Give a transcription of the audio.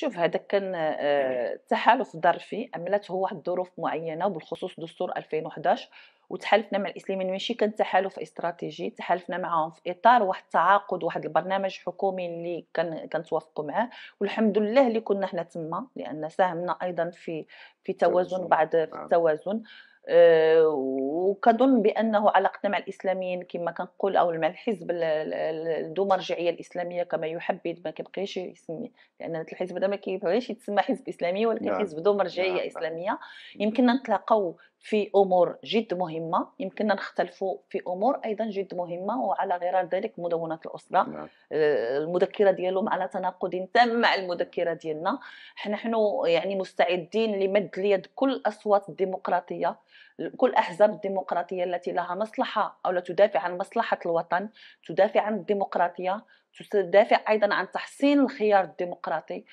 شوف هذا كان آه، تحالف ظرفي عملته واحد الظروف معينه وبالخصوص دستور 2011 وتحالفنا مع الاسلاميين ماشي كان تحالف استراتيجي تحالفنا معهم في اطار واحد التعاقد واحد البرنامج حكومي اللي كان كنتوافقوا معاه والحمد لله اللي كنا حنا تما لان ساهمنا ايضا في في توازن بعد في التوازن آه، وكظن بانه علاقتنا مع الاسلاميين كما كنقول او مع الحزب ذو مرجعيه الاسلاميه كما يحبذ ما كيبقيش يسمي لان الحزب هذا ما كيبغيش يتسمى حزب اسلامي ولكن نعم. حزب ذو مرجعيه نعم، نعم. اسلاميه يمكننا نتلاقاو في امور جد مهمه يمكننا نختلفوا في امور ايضا جد مهمه وعلى غرار ذلك مدونه الاسره آه، المذكره ديالهم على تناقض تام مع المذكره ديالنا نحن يعني مستعدين لمد اليد كل الاصوات الديمقراطيه كل أحزاب الديمقراطية التي لها مصلحة أو لا تدافع عن مصلحة الوطن تدافع عن الديمقراطية تدافع أيضا عن تحسين الخيار الديمقراطي